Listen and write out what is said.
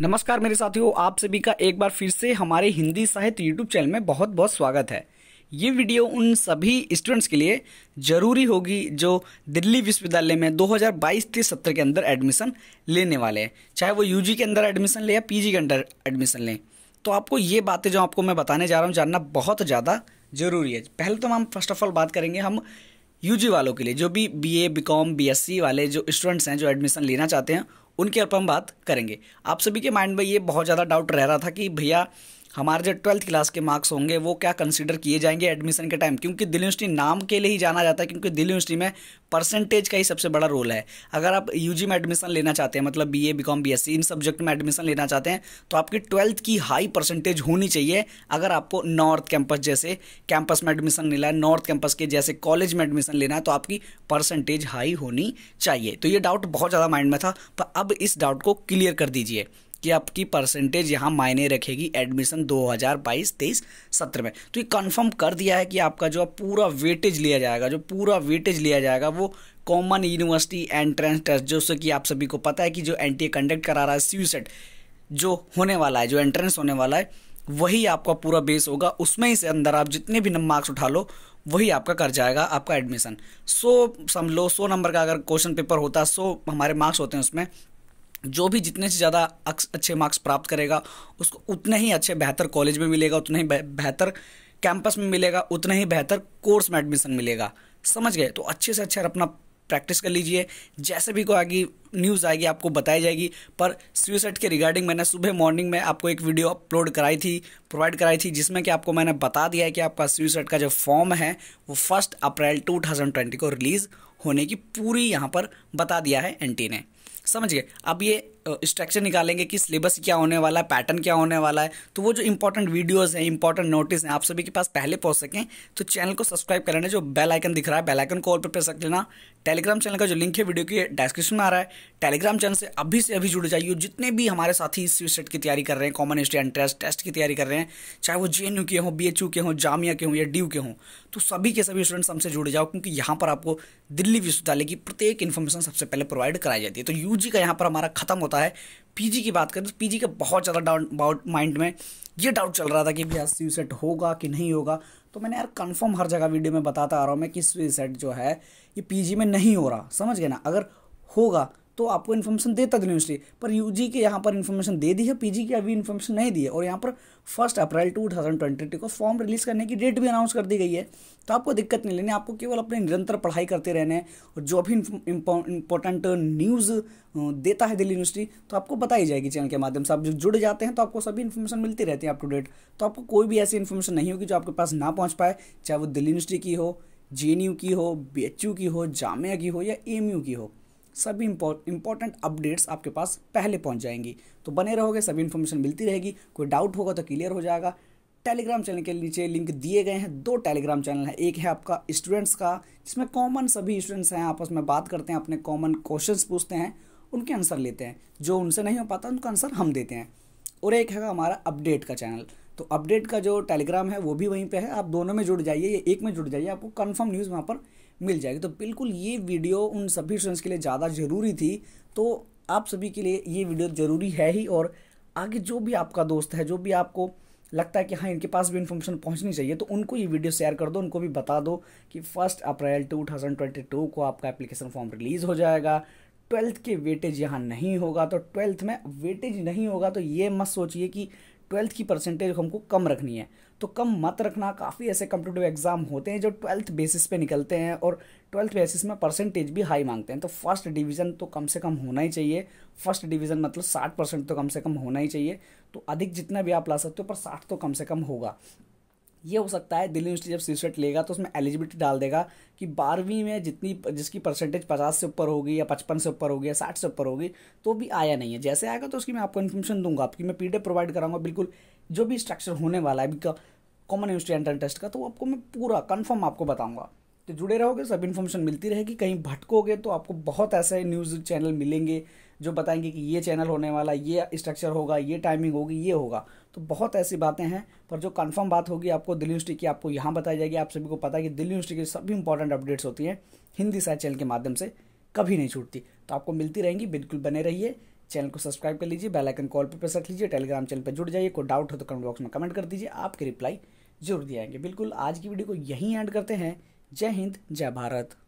नमस्कार मेरे साथियों आप सभी का एक बार फिर से हमारे हिंदी साहित्य यूट्यूब चैनल में बहुत बहुत स्वागत है ये वीडियो उन सभी स्टूडेंट्स के लिए ज़रूरी होगी जो दिल्ली विश्वविद्यालय में 2022 हज़ार सत्र के अंदर एडमिशन लेने वाले हैं चाहे वो यूजी के अंदर एडमिशन लें या पी के अंदर एडमिशन लें तो आपको ये बातें जो आपको मैं बताने जा रहा हूँ जानना बहुत ज़्यादा ज़रूरी है पहले तो हम फर्स्ट ऑफ ऑल बात करेंगे हम यूजी वालों के लिए जो भी बीए बीकॉम बीएससी वाले जो स्टूडेंट्स हैं जो एडमिशन लेना चाहते हैं उनके ऊपर हम बात करेंगे आप सभी के माइंड में ये बहुत ज़्यादा डाउट रह रहा था कि भैया हमारे जो ट्वेल्थ क्लास के मार्क्स होंगे वो क्या कंसिडर किए जाएंगे एडमिशन के टाइम क्योंकि दिल्ली यूनिवर्सिटी नाम के लिए ही जाना जाता है क्योंकि दिल्ली यूनिवर्सिटी में परसेंटेज का ही सबसे बड़ा रोल है अगर आप यूजी में एडमिशन लेना चाहते हैं मतलब B S C in subject में एडमिशन लेना चाहते हैं तो आपकी ट्वेल्थ की हाई परसेंटेज होनी चाहिए अगर आपको नॉर्थ कैंपस जैसे कैंपस में एडमिशन लेना है नॉर्थ कैंपस के जैसे कॉलेज में एडमिशन लेना है तो आपकी परसेंटेज हाई होनी चाहिए तो ये डाउट बहुत ज़्यादा माइंड में था पर अब इस डाउट को क्लियर कर दीजिए कि आपकी परसेंटेज यहाँ मायने रखेगी एडमिशन 2022-23 सत्र में तो ये कंफर्म कर दिया है कि आपका जो पूरा वेटेज लिया जाएगा जो पूरा वेटेज लिया जाएगा वो कॉमन यूनिवर्सिटी एंट्रेंस टेस्ट जो कि आप सभी को पता है कि जो एन कंडक्ट करा रहा है सी e जो होने वाला है जो एंट्रेंस होने वाला है वही आपका पूरा बेस होगा उसमें ही से अंदर आप जितने भी मार्क्स उठा लो वही आपका कर जाएगा आपका एडमिशन सो समझ लो सौ नंबर का अगर क्वेश्चन पेपर होता है सो हमारे मार्क्स होते हैं उसमें जो भी जितने से ज़्यादा अच्छे मार्क्स प्राप्त करेगा उसको उतने ही अच्छे बेहतर कॉलेज में मिलेगा उतना ही बेहतर कैंपस में मिलेगा उतना ही बेहतर कोर्स में एडमिशन मिलेगा समझ गए तो अच्छे से अच्छा अपना प्रैक्टिस कर लीजिए जैसे भी कोई आगे न्यूज़ आएगी आपको बताई जाएगी पर सुइसाइड के रिगार्डिंग मैंने सुबह मॉर्निंग में आपको एक वीडियो अपलोड कराई थी प्रोवाइड कराई थी जिसमें कि आपको मैंने बता दिया है कि आपका सुइसाइड का जो फॉर्म है वो फर्स्ट अप्रैल टू को रिलीज़ होने की पूरी यहाँ पर बता दिया है एन ने समझ गए अब ये स्ट्रक्चर निकालेंगे कि सिलेबस क्या होने वाला है पैटर्न क्या होने वाला है तो वो जो इंपॉर्टेंट वीडियोस हैं इंपॉर्टेंट नोटिस हैं आप सभी के पास पहले पहुंच सकें तो चैनल को सब्सक्राइब कर जो बेल आइकन दिख रहा है बेल आइकन को और पर प्रेस कर लेना टेलीग्राम चैनल का जो लिंक है वीडियो के डिस्क्रिप्शन में आ रहा है टेलीग्राम चैनल से अभी से अभी जुड़ जाइए जितने भी हमारे साथी इस सेट की तैयारी कर रहे हैं कॉमन हिस्ट्री एंट्रेंस टेस्ट की तैयारी कर रहे हैं चाहे वो जे के हों बी के हों जामिया के हों या डी के हों तो सभी के सभी स्टूडेंट्स हमसे जुड़ जाओ क्योंकि यहाँ पर आपको दिल्ली विश्वविद्यालय की प्रत्येक इन्फॉर्मेशन सबसे पहले प्रोवाइड कराई जाती है तो यू का यहाँ पर हमारा खत्म होता होता है पीजी की बात करें तो पीजी का बहुत ज़्यादा डाउट अबाउट माइंड में ये डाउट चल रहा था कि भैया सी सेट होगा कि नहीं होगा तो मैंने यार कंफर्म हर जगह वीडियो में बताता आ रहा हूँ मैं कि सी सेट जो है ये पीजी में नहीं हो रहा समझ गए ना अगर होगा तो आपको इन्फॉर्मेशन देता था यूनिवर्सिटी पर जी के यहाँ पर इन्फॉर्मेशन दे दी है जी की अभी इन्फॉर्मेशन नहीं दी है और यहाँ पर first April two thousand twenty two को फॉर्म रिलीज करने की डेट भी अनाउंस कर दी गई है तो आपको दिक्कत नहीं लेनी आपको केवल अपने निरंतर पढ़ाई करते रहने और जो भी इंपॉर्टेंट न्यूज़ देता है दिल्ली यूनिवर्सिटी तो आपको बताई जाएगी चैनल के माध्यम से आप जो जुड़ जाते हैं तो आपको सभी इन्फॉर्मेशन मिलती रहती है अप टू डेट तो आपको कोई भी ऐसी इन्फॉर्मेशन नहीं होगी जो आपके पास ना पहुँच पाए चाहे वो दिल्ली यूनिवर्सिटी की हो जे की हो बी की हो जामिया की हो या एम की हो सभी इंपॉर्टेंट अपडेट्स आपके पास पहले पहुंच जाएंगी तो बने रहोगे सभी इन्फॉर्मेशन मिलती रहेगी कोई डाउट होगा तो क्लियर हो जाएगा टेलीग्राम चैनल के नीचे लिंक दिए गए हैं दो टेलीग्राम चैनल हैं एक है आपका स्टूडेंट्स का जिसमें कॉमन सभी स्टूडेंट्स हैं आपस में बात करते हैं अपने कॉमन क्वेश्चन पूछते हैं उनके आंसर लेते हैं जो उनसे नहीं हो पाता उनका आंसर हम देते हैं और एक है हमारा अपडेट का चैनल तो अपडेट का जो टेलीग्राम है वो भी वहीं पर है आप दोनों में जुड़ जाइए या एक में जुड़ जाइए आपको कन्फर्म न्यूज़ वहाँ पर मिल जाएगी तो बिल्कुल ये वीडियो उन सभी स्टूडेंट्स के लिए ज़्यादा ज़रूरी थी तो आप सभी के लिए ये वीडियो ज़रूरी है ही और आगे जो भी आपका दोस्त है जो भी आपको लगता है कि हाँ इनके पास भी इन्फॉर्मेशन पहुंचनी चाहिए तो उनको ये वीडियो शेयर कर दो उनको भी बता दो कि फर्स्ट अप्रैल 2022 को आपका एप्लीकेशन फॉर्म रिलीज़ हो जाएगा ट्वेल्थ के वेटेज यहाँ नहीं होगा तो ट्वेल्थ में वेटेज नहीं होगा तो ये मत सोचिए कि ट्वेल्थ की परसेंटेज हमको कम रखनी है तो कम मत रखना काफ़ी ऐसे कम्पिटेटिव एग्जाम होते हैं जो ट्वेल्थ बेसिस पे निकलते हैं और ट्वेल्थ बेसिस में परसेंटेज भी हाई मांगते हैं तो फर्स्ट डिवीज़न तो कम से कम होना ही चाहिए फर्स्ट डिवीज़न मतलब साठ परसेंट तो कम से कम होना ही चाहिए तो अधिक जितना भी आप ला सकते हो पर साठ तो कम से कम होगा ये हो सकता है दिल्ली यूनिवर्सिटी जब सी सेट लेगा तो उसमें एलिजिबिलिटी डाल देगा कि बारहवीं में जितनी जिसकी परसेंटेज पचास से ऊपर होगी या पचपन से ऊपर होगी या साठ से ऊपर होगी तो भी आया नहीं है जैसे आएगा तो उसकी मैं आपको इन्फॉर्मेशन दूंगा आपकी मैं पी प्रोवाइड कराऊंगा बिल्कुल जो भी स्ट्रक्चर होने वाला है अभी कॉमन यूनिवर्सिटी एंट्रेंस टेस्ट का तो आपको मैं पूरा कन्फर्म आपको बताऊँगा तो जुड़े रहोगे सब इन्फॉर्मेशन मिलती रहेगी कहीं भटकोगे तो आपको बहुत ऐसे न्यूज़ चैनल मिलेंगे जो बताएंगे कि ये चैनल होने वाला ये स्ट्रक्चर होगा ये टाइमिंग होगी ये होगा तो बहुत ऐसी बातें हैं पर जो कंफर्म बात होगी आपको दिल्ली यूनिवर्सिटी की आपको यहाँ बताई जाएगी आप सभी को पता है कि दिल्ली यूनिवर्सिटी की सभी इंपॉर्टेंट अपडेट्स होती हैं हिंदी साइड चैनल के माध्यम से कभी नहीं छूटती तो आपको मिलती रहेंगी बिल्कुल बने रहिए चैनल को सब्सक्राइब कर लीजिए बेल आइकन कॉल पर प्रेस रख लीजिए टेलीग्राम चैनल पर जुड़ जाइए कोई डाउट हो तो कमेंट बॉक्स में कमेंट कर दीजिए आपके रिप्लाई जरूर दिए बिल्कुल आज की वीडियो को यहीं एंड करते हैं जय हिंद जय भारत